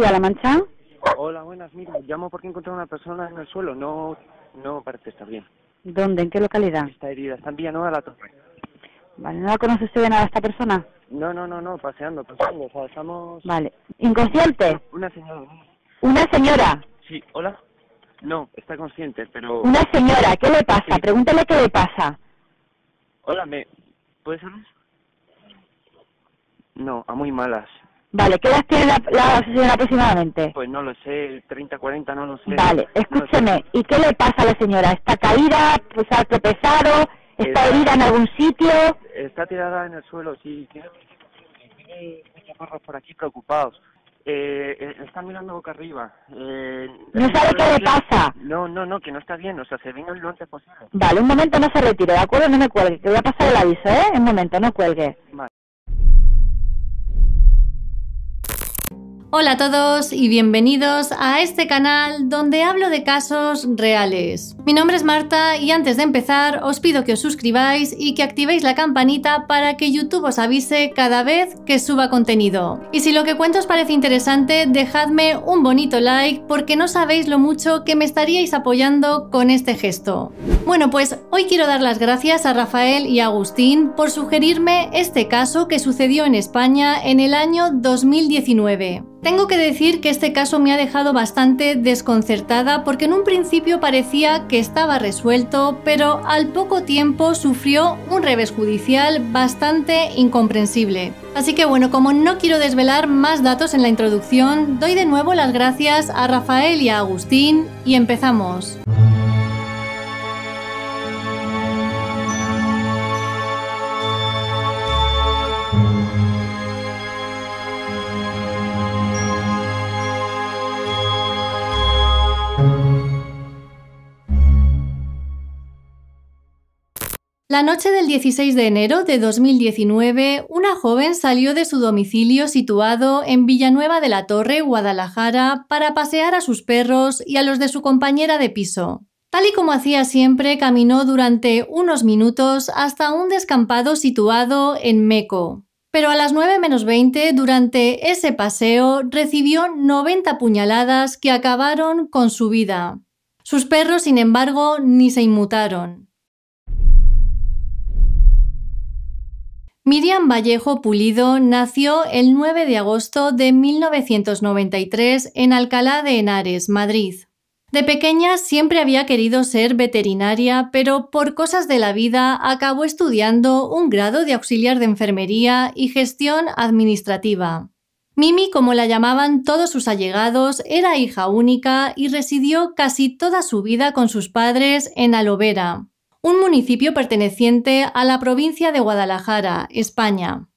la Mancha. Hola, buenas. Mira, llamo porque encontré a una persona en el suelo. No, no parece estar bien. ¿Dónde? ¿En qué localidad? Está herida. Está en Villanueva la Torre. Vale, ¿no la conoce usted de nada esta persona? No, no, no, no. Paseando, Pasamos. Vale. ¿Inconsciente? Una señora. ¿Una señora? Sí, hola. No, está consciente, pero... Una señora, ¿qué le pasa? Pregúntale qué le pasa. Hola, ¿me puedes hablar? No, a muy malas. Vale, ¿qué las tiene la, señora aproximadamente? Pues no lo sé, 30, 40, no lo sé. Vale, escúcheme, ¿y qué le pasa a la señora? ¿Está caída? Pues, ¿Ha tropezado? ¿Está herida en algún sitio? Está tirada en el suelo, sí. Tiene perros por aquí preocupados. Eh, eh están mirando boca arriba. Eh, no sabe qué le pasa. No, no, no, que no está bien. O sea, se vino lo antes posible. Vale, un momento no se retire, ¿de acuerdo? No me cuelgue. Te voy a pasar el aviso, ¿eh? Un momento, no cuelgue. Vale. Hola a todos y bienvenidos a este canal donde hablo de casos reales. Mi nombre es Marta y antes de empezar os pido que os suscribáis y que activéis la campanita para que YouTube os avise cada vez que suba contenido. Y si lo que cuento os parece interesante, dejadme un bonito like porque no sabéis lo mucho que me estaríais apoyando con este gesto. Bueno, pues hoy quiero dar las gracias a Rafael y Agustín por sugerirme este caso que sucedió en España en el año 2019. Tengo que decir que este caso me ha dejado bastante desconcertada porque en un principio parecía que estaba resuelto, pero al poco tiempo sufrió un revés judicial bastante incomprensible. Así que bueno, como no quiero desvelar más datos en la introducción, doy de nuevo las gracias a Rafael y a Agustín y empezamos. La noche del 16 de enero de 2019, una joven salió de su domicilio situado en Villanueva de la Torre, Guadalajara, para pasear a sus perros y a los de su compañera de piso. Tal y como hacía siempre, caminó durante unos minutos hasta un descampado situado en Meco. Pero a las 9 menos 20, durante ese paseo, recibió 90 puñaladas que acabaron con su vida. Sus perros, sin embargo, ni se inmutaron. Miriam Vallejo Pulido nació el 9 de agosto de 1993 en Alcalá de Henares, Madrid. De pequeña siempre había querido ser veterinaria, pero por cosas de la vida acabó estudiando un grado de auxiliar de enfermería y gestión administrativa. Mimi, como la llamaban todos sus allegados, era hija única y residió casi toda su vida con sus padres en Alovera, un municipio perteneciente a la provincia de Guadalajara, España.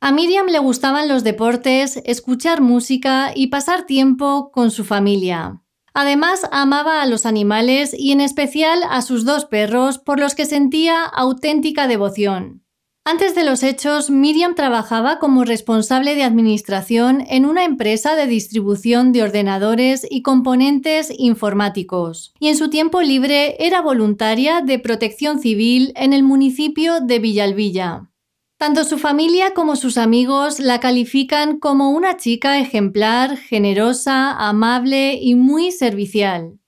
A Miriam le gustaban los deportes, escuchar música y pasar tiempo con su familia. Además, amaba a los animales y en especial a sus dos perros por los que sentía auténtica devoción. Antes de los hechos, Miriam trabajaba como responsable de administración en una empresa de distribución de ordenadores y componentes informáticos, y en su tiempo libre era voluntaria de protección civil en el municipio de Villalvilla. Tanto su familia como sus amigos la califican como una chica ejemplar, generosa, amable y muy servicial.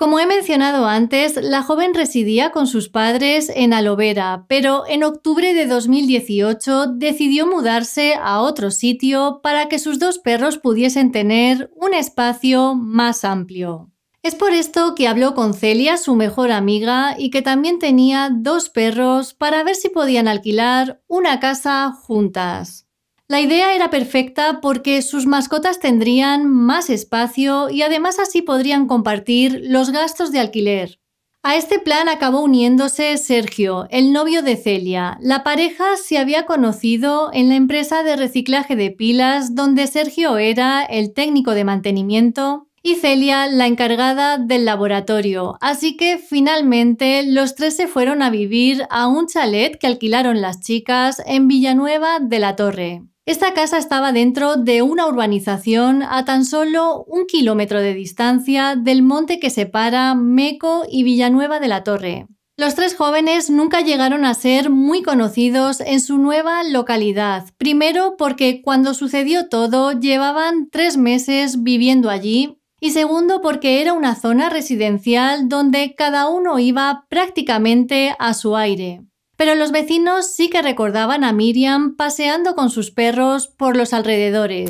Como he mencionado antes, la joven residía con sus padres en Alovera, pero en octubre de 2018 decidió mudarse a otro sitio para que sus dos perros pudiesen tener un espacio más amplio. Es por esto que habló con Celia, su mejor amiga, y que también tenía dos perros para ver si podían alquilar una casa juntas. La idea era perfecta porque sus mascotas tendrían más espacio y además así podrían compartir los gastos de alquiler. A este plan acabó uniéndose Sergio, el novio de Celia. La pareja se había conocido en la empresa de reciclaje de pilas donde Sergio era el técnico de mantenimiento y Celia la encargada del laboratorio, así que finalmente los tres se fueron a vivir a un chalet que alquilaron las chicas en Villanueva de la Torre. Esta casa estaba dentro de una urbanización a tan solo un kilómetro de distancia del monte que separa Meco y Villanueva de la Torre. Los tres jóvenes nunca llegaron a ser muy conocidos en su nueva localidad, primero porque cuando sucedió todo llevaban tres meses viviendo allí y segundo porque era una zona residencial donde cada uno iba prácticamente a su aire pero los vecinos sí que recordaban a Miriam paseando con sus perros por los alrededores.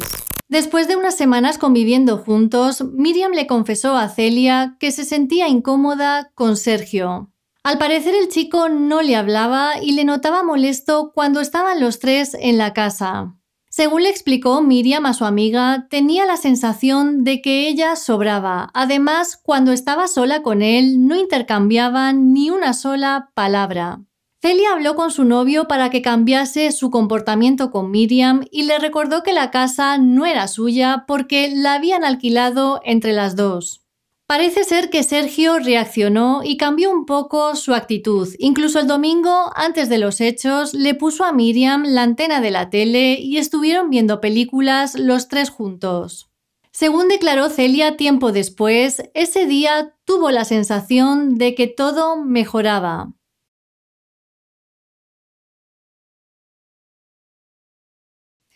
Después de unas semanas conviviendo juntos, Miriam le confesó a Celia que se sentía incómoda con Sergio. Al parecer el chico no le hablaba y le notaba molesto cuando estaban los tres en la casa. Según le explicó Miriam a su amiga, tenía la sensación de que ella sobraba. Además, cuando estaba sola con él, no intercambiaban ni una sola palabra. Celia habló con su novio para que cambiase su comportamiento con Miriam y le recordó que la casa no era suya porque la habían alquilado entre las dos. Parece ser que Sergio reaccionó y cambió un poco su actitud. Incluso el domingo, antes de los hechos, le puso a Miriam la antena de la tele y estuvieron viendo películas los tres juntos. Según declaró Celia tiempo después, ese día tuvo la sensación de que todo mejoraba.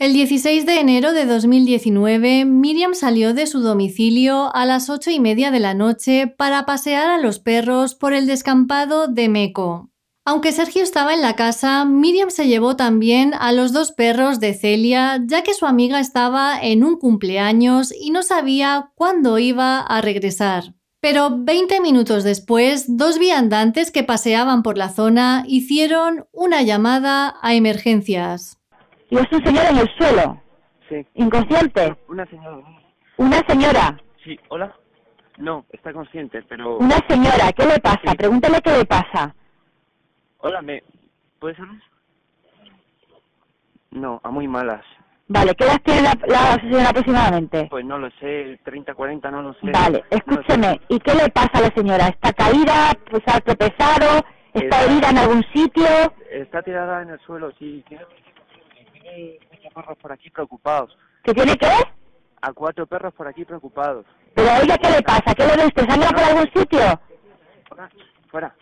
El 16 de enero de 2019, Miriam salió de su domicilio a las 8 y media de la noche para pasear a los perros por el descampado de Meco. Aunque Sergio estaba en la casa, Miriam se llevó también a los dos perros de Celia, ya que su amiga estaba en un cumpleaños y no sabía cuándo iba a regresar. Pero 20 minutos después, dos viandantes que paseaban por la zona hicieron una llamada a emergencias. Y es un señor en el suelo. Sí. Inconsciente. Una señora. Una señora. Sí, hola. No, está consciente, pero... Una señora, ¿qué le pasa? Pregúntale qué le pasa. Hola, ¿me puedes hablar? No, a muy malas. Vale, ¿qué las tiene la, señora aproximadamente? Pues no lo sé, 30, 40, no lo sé. Vale, escúcheme, ¿y qué le pasa a la señora? ¿Está caída? ¿Pues ha tropezado? ¿Está herida en algún sitio? Está tirada en el suelo, sí cuatro perros por aquí preocupados. ¿Qué tiene qué? A cuatro perros por aquí preocupados. Pero a ella ¿qué le pasa? ¿Qué le viste? ¿Sangra por algún sitio? Fuera,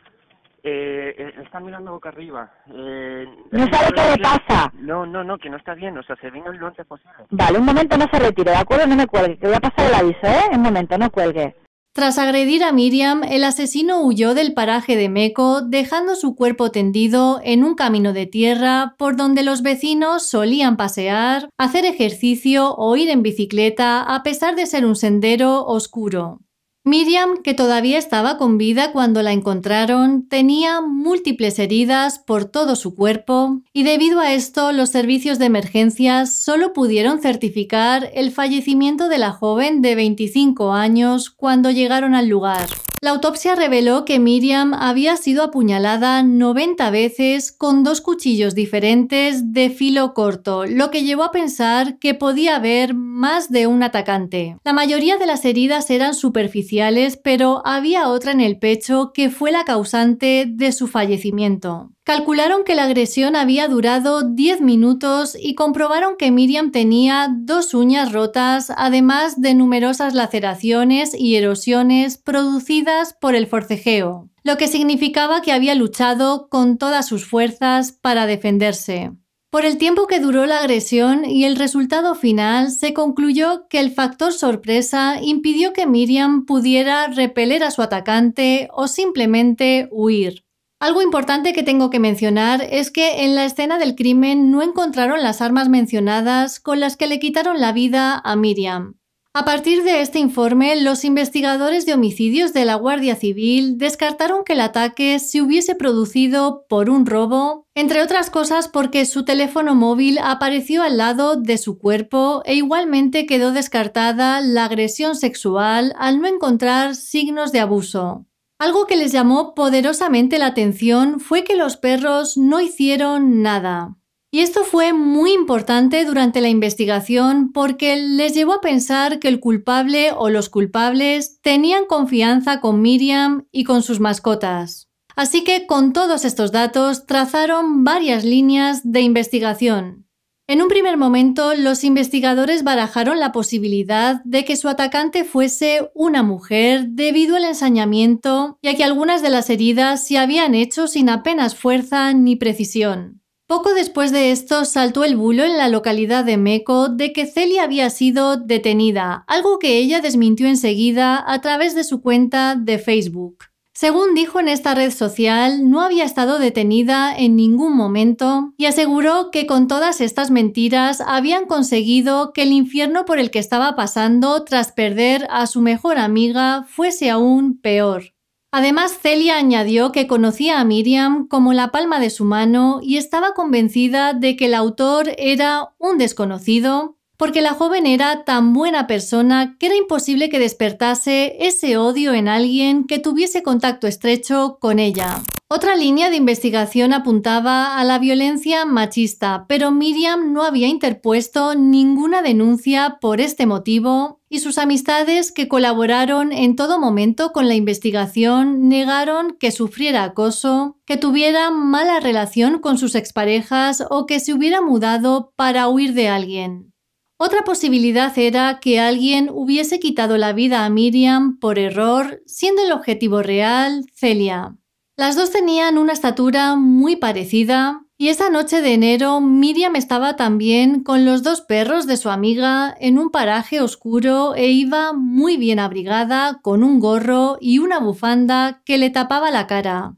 Eh, eh están mirando boca arriba. Eh, no sabe qué le pasa. No, no, no, que no está bien. O sea, se vino lo antes posible. Vale, un momento no se retire, ¿de acuerdo? No me cuelgue. Te voy a pasar el aviso, ¿eh? Un momento, no cuelgue. Tras agredir a Miriam, el asesino huyó del paraje de Meco, dejando su cuerpo tendido en un camino de tierra por donde los vecinos solían pasear, hacer ejercicio o ir en bicicleta a pesar de ser un sendero oscuro. Miriam, que todavía estaba con vida cuando la encontraron, tenía múltiples heridas por todo su cuerpo y debido a esto los servicios de emergencias solo pudieron certificar el fallecimiento de la joven de 25 años cuando llegaron al lugar. La autopsia reveló que Miriam había sido apuñalada 90 veces con dos cuchillos diferentes de filo corto, lo que llevó a pensar que podía haber más de un atacante. La mayoría de las heridas eran superficiales, pero había otra en el pecho que fue la causante de su fallecimiento. Calcularon que la agresión había durado 10 minutos y comprobaron que Miriam tenía dos uñas rotas, además de numerosas laceraciones y erosiones producidas por el forcejeo, lo que significaba que había luchado con todas sus fuerzas para defenderse. Por el tiempo que duró la agresión y el resultado final, se concluyó que el factor sorpresa impidió que Miriam pudiera repeler a su atacante o simplemente huir. Algo importante que tengo que mencionar es que en la escena del crimen no encontraron las armas mencionadas con las que le quitaron la vida a Miriam. A partir de este informe, los investigadores de homicidios de la Guardia Civil descartaron que el ataque se hubiese producido por un robo, entre otras cosas porque su teléfono móvil apareció al lado de su cuerpo e igualmente quedó descartada la agresión sexual al no encontrar signos de abuso. Algo que les llamó poderosamente la atención fue que los perros no hicieron nada. Y esto fue muy importante durante la investigación porque les llevó a pensar que el culpable o los culpables tenían confianza con Miriam y con sus mascotas. Así que con todos estos datos trazaron varias líneas de investigación. En un primer momento, los investigadores barajaron la posibilidad de que su atacante fuese una mujer debido al ensañamiento y a que algunas de las heridas se habían hecho sin apenas fuerza ni precisión. Poco después de esto saltó el bulo en la localidad de Meco de que Celia había sido detenida, algo que ella desmintió enseguida a través de su cuenta de Facebook. Según dijo en esta red social, no había estado detenida en ningún momento y aseguró que con todas estas mentiras habían conseguido que el infierno por el que estaba pasando tras perder a su mejor amiga fuese aún peor. Además, Celia añadió que conocía a Miriam como la palma de su mano y estaba convencida de que el autor era un desconocido, porque la joven era tan buena persona que era imposible que despertase ese odio en alguien que tuviese contacto estrecho con ella. Otra línea de investigación apuntaba a la violencia machista, pero Miriam no había interpuesto ninguna denuncia por este motivo y sus amistades que colaboraron en todo momento con la investigación negaron que sufriera acoso, que tuviera mala relación con sus exparejas o que se hubiera mudado para huir de alguien. Otra posibilidad era que alguien hubiese quitado la vida a Miriam por error, siendo el objetivo real Celia. Las dos tenían una estatura muy parecida y esa noche de enero Miriam estaba también con los dos perros de su amiga en un paraje oscuro e iba muy bien abrigada con un gorro y una bufanda que le tapaba la cara.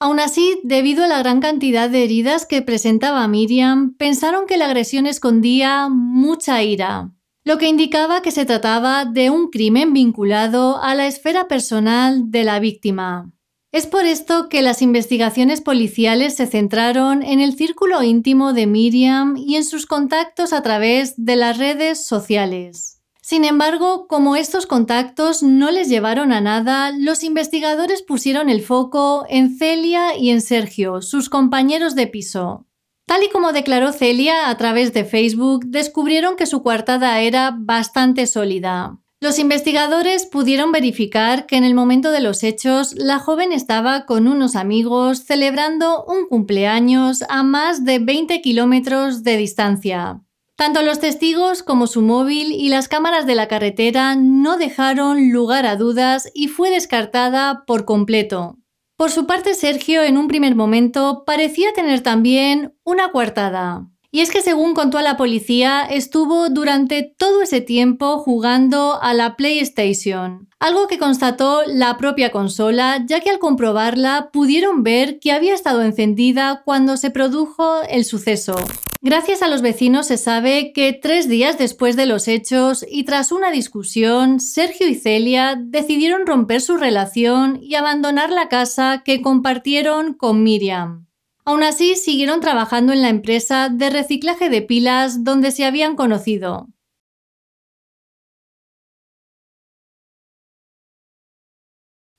Aún así, debido a la gran cantidad de heridas que presentaba Miriam, pensaron que la agresión escondía mucha ira, lo que indicaba que se trataba de un crimen vinculado a la esfera personal de la víctima. Es por esto que las investigaciones policiales se centraron en el círculo íntimo de Miriam y en sus contactos a través de las redes sociales. Sin embargo, como estos contactos no les llevaron a nada, los investigadores pusieron el foco en Celia y en Sergio, sus compañeros de piso. Tal y como declaró Celia a través de Facebook, descubrieron que su coartada era bastante sólida. Los investigadores pudieron verificar que en el momento de los hechos la joven estaba con unos amigos celebrando un cumpleaños a más de 20 kilómetros de distancia. Tanto los testigos como su móvil y las cámaras de la carretera no dejaron lugar a dudas y fue descartada por completo. Por su parte, Sergio en un primer momento parecía tener también una coartada. Y es que según contó a la policía, estuvo durante todo ese tiempo jugando a la PlayStation, algo que constató la propia consola, ya que al comprobarla pudieron ver que había estado encendida cuando se produjo el suceso. Gracias a los vecinos se sabe que tres días después de los hechos y tras una discusión, Sergio y Celia decidieron romper su relación y abandonar la casa que compartieron con Miriam. Aún así, siguieron trabajando en la empresa de reciclaje de pilas donde se habían conocido.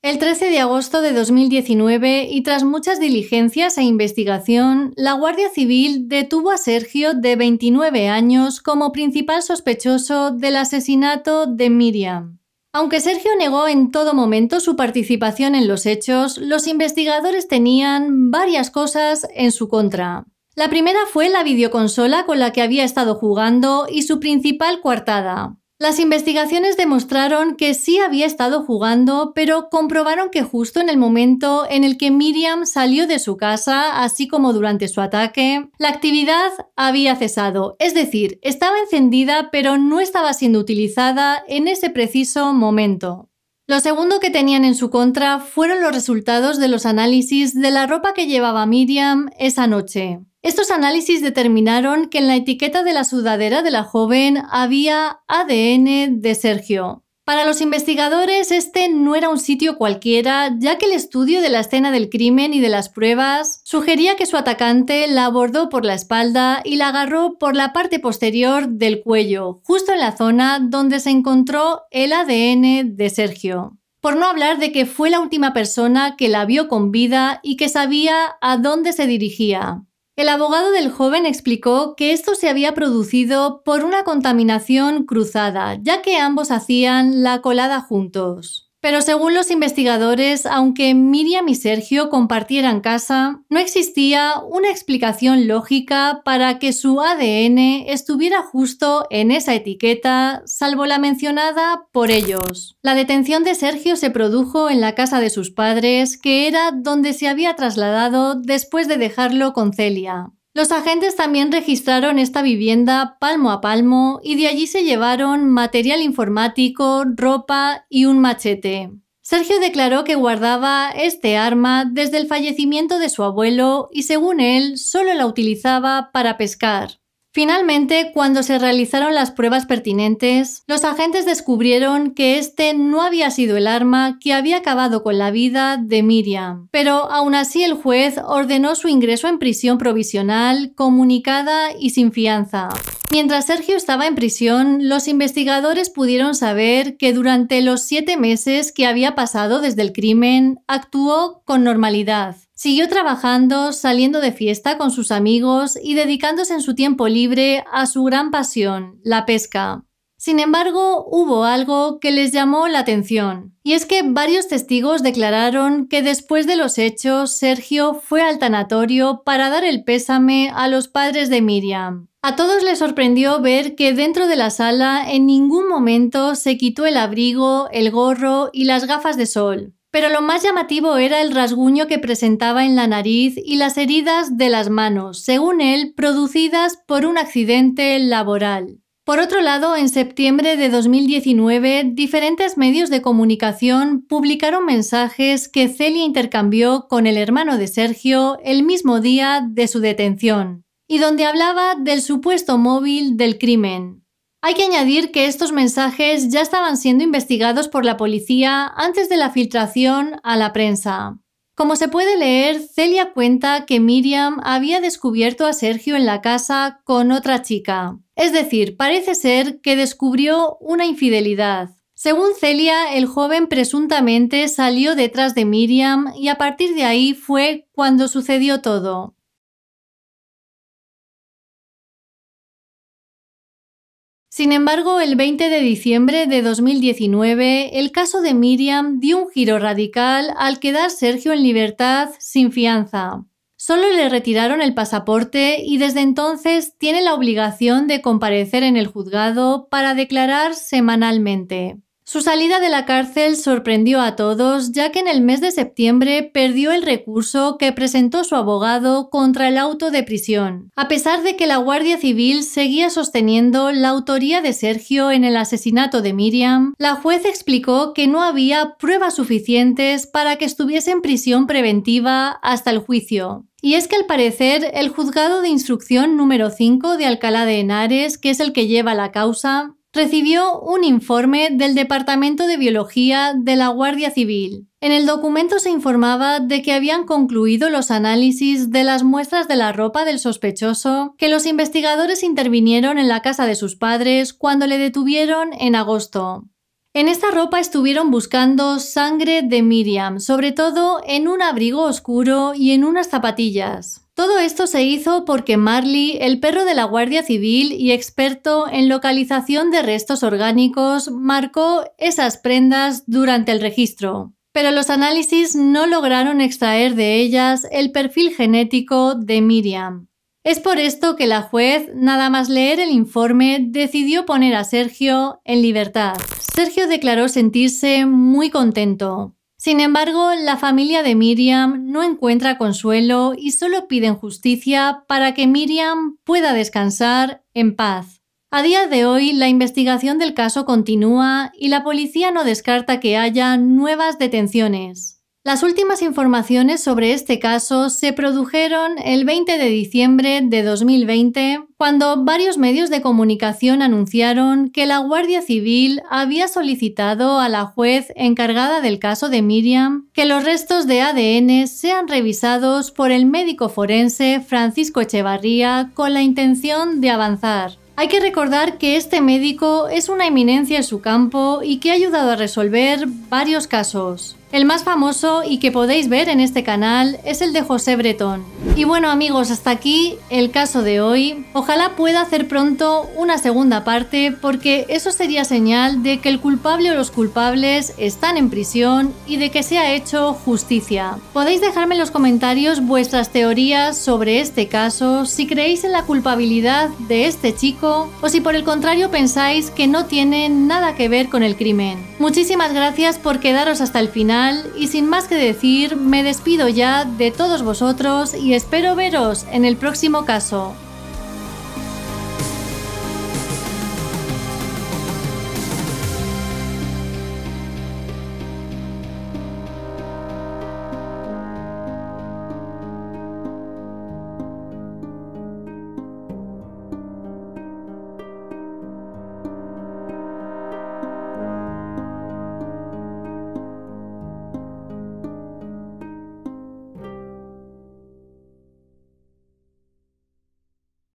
El 13 de agosto de 2019 y tras muchas diligencias e investigación, la Guardia Civil detuvo a Sergio de 29 años como principal sospechoso del asesinato de Miriam. Aunque Sergio negó en todo momento su participación en los hechos, los investigadores tenían varias cosas en su contra. La primera fue la videoconsola con la que había estado jugando y su principal coartada. Las investigaciones demostraron que sí había estado jugando, pero comprobaron que justo en el momento en el que Miriam salió de su casa, así como durante su ataque, la actividad había cesado. Es decir, estaba encendida, pero no estaba siendo utilizada en ese preciso momento. Lo segundo que tenían en su contra fueron los resultados de los análisis de la ropa que llevaba Miriam esa noche. Estos análisis determinaron que en la etiqueta de la sudadera de la joven había ADN de Sergio. Para los investigadores este no era un sitio cualquiera, ya que el estudio de la escena del crimen y de las pruebas sugería que su atacante la abordó por la espalda y la agarró por la parte posterior del cuello, justo en la zona donde se encontró el ADN de Sergio por no hablar de que fue la última persona que la vio con vida y que sabía a dónde se dirigía. El abogado del joven explicó que esto se había producido por una contaminación cruzada, ya que ambos hacían la colada juntos. Pero según los investigadores, aunque Miriam y Sergio compartieran casa, no existía una explicación lógica para que su ADN estuviera justo en esa etiqueta, salvo la mencionada por ellos. La detención de Sergio se produjo en la casa de sus padres, que era donde se había trasladado después de dejarlo con Celia. Los agentes también registraron esta vivienda palmo a palmo y de allí se llevaron material informático, ropa y un machete. Sergio declaró que guardaba este arma desde el fallecimiento de su abuelo y según él solo la utilizaba para pescar. Finalmente, cuando se realizaron las pruebas pertinentes, los agentes descubrieron que este no había sido el arma que había acabado con la vida de Miriam. Pero aún así el juez ordenó su ingreso en prisión provisional, comunicada y sin fianza. Mientras Sergio estaba en prisión, los investigadores pudieron saber que durante los siete meses que había pasado desde el crimen, actuó con normalidad. Siguió trabajando, saliendo de fiesta con sus amigos y dedicándose en su tiempo libre a su gran pasión, la pesca. Sin embargo, hubo algo que les llamó la atención, y es que varios testigos declararon que después de los hechos, Sergio fue al tanatorio para dar el pésame a los padres de Miriam. A todos les sorprendió ver que dentro de la sala en ningún momento se quitó el abrigo, el gorro y las gafas de sol. Pero lo más llamativo era el rasguño que presentaba en la nariz y las heridas de las manos, según él, producidas por un accidente laboral. Por otro lado, en septiembre de 2019, diferentes medios de comunicación publicaron mensajes que Celia intercambió con el hermano de Sergio el mismo día de su detención, y donde hablaba del supuesto móvil del crimen. Hay que añadir que estos mensajes ya estaban siendo investigados por la policía antes de la filtración a la prensa. Como se puede leer, Celia cuenta que Miriam había descubierto a Sergio en la casa con otra chica, es decir, parece ser que descubrió una infidelidad. Según Celia, el joven presuntamente salió detrás de Miriam y a partir de ahí fue cuando sucedió todo. Sin embargo, el 20 de diciembre de 2019, el caso de Miriam dio un giro radical al quedar Sergio en libertad sin fianza. Solo le retiraron el pasaporte y desde entonces tiene la obligación de comparecer en el juzgado para declarar semanalmente. Su salida de la cárcel sorprendió a todos, ya que en el mes de septiembre perdió el recurso que presentó su abogado contra el auto de prisión, a pesar de que la Guardia Civil seguía sosteniendo la autoría de Sergio en el asesinato de Miriam. La juez explicó que no había pruebas suficientes para que estuviese en prisión preventiva hasta el juicio. Y es que al parecer el juzgado de instrucción número 5 de Alcalá de Henares, que es el que lleva la causa, recibió un informe del Departamento de Biología de la Guardia Civil. En el documento se informaba de que habían concluido los análisis de las muestras de la ropa del sospechoso, que los investigadores intervinieron en la casa de sus padres cuando le detuvieron en agosto. En esta ropa estuvieron buscando sangre de Miriam, sobre todo en un abrigo oscuro y en unas zapatillas. Todo esto se hizo porque Marley, el perro de la Guardia Civil y experto en localización de restos orgánicos, marcó esas prendas durante el registro. Pero los análisis no lograron extraer de ellas el perfil genético de Miriam. Es por esto que la juez, nada más leer el informe, decidió poner a Sergio en libertad. Sergio declaró sentirse muy contento. Sin embargo, la familia de Miriam no encuentra consuelo y solo piden justicia para que Miriam pueda descansar en paz. A día de hoy, la investigación del caso continúa y la policía no descarta que haya nuevas detenciones. Las últimas informaciones sobre este caso se produjeron el 20 de diciembre de 2020, cuando varios medios de comunicación anunciaron que la Guardia Civil había solicitado a la juez encargada del caso de Miriam que los restos de ADN sean revisados por el médico forense Francisco Echevarría con la intención de avanzar. Hay que recordar que este médico es una eminencia en su campo y que ha ayudado a resolver varios casos. El más famoso y que podéis ver en este canal es el de José Bretón. Y bueno amigos, hasta aquí el caso de hoy. Ojalá pueda hacer pronto una segunda parte porque eso sería señal de que el culpable o los culpables están en prisión y de que se ha hecho justicia. Podéis dejarme en los comentarios vuestras teorías sobre este caso, si creéis en la culpabilidad de este chico o si por el contrario pensáis que no tiene nada que ver con el crimen. Muchísimas gracias por quedaros hasta el final y sin más que decir, me despido ya de todos vosotros y espero veros en el próximo caso.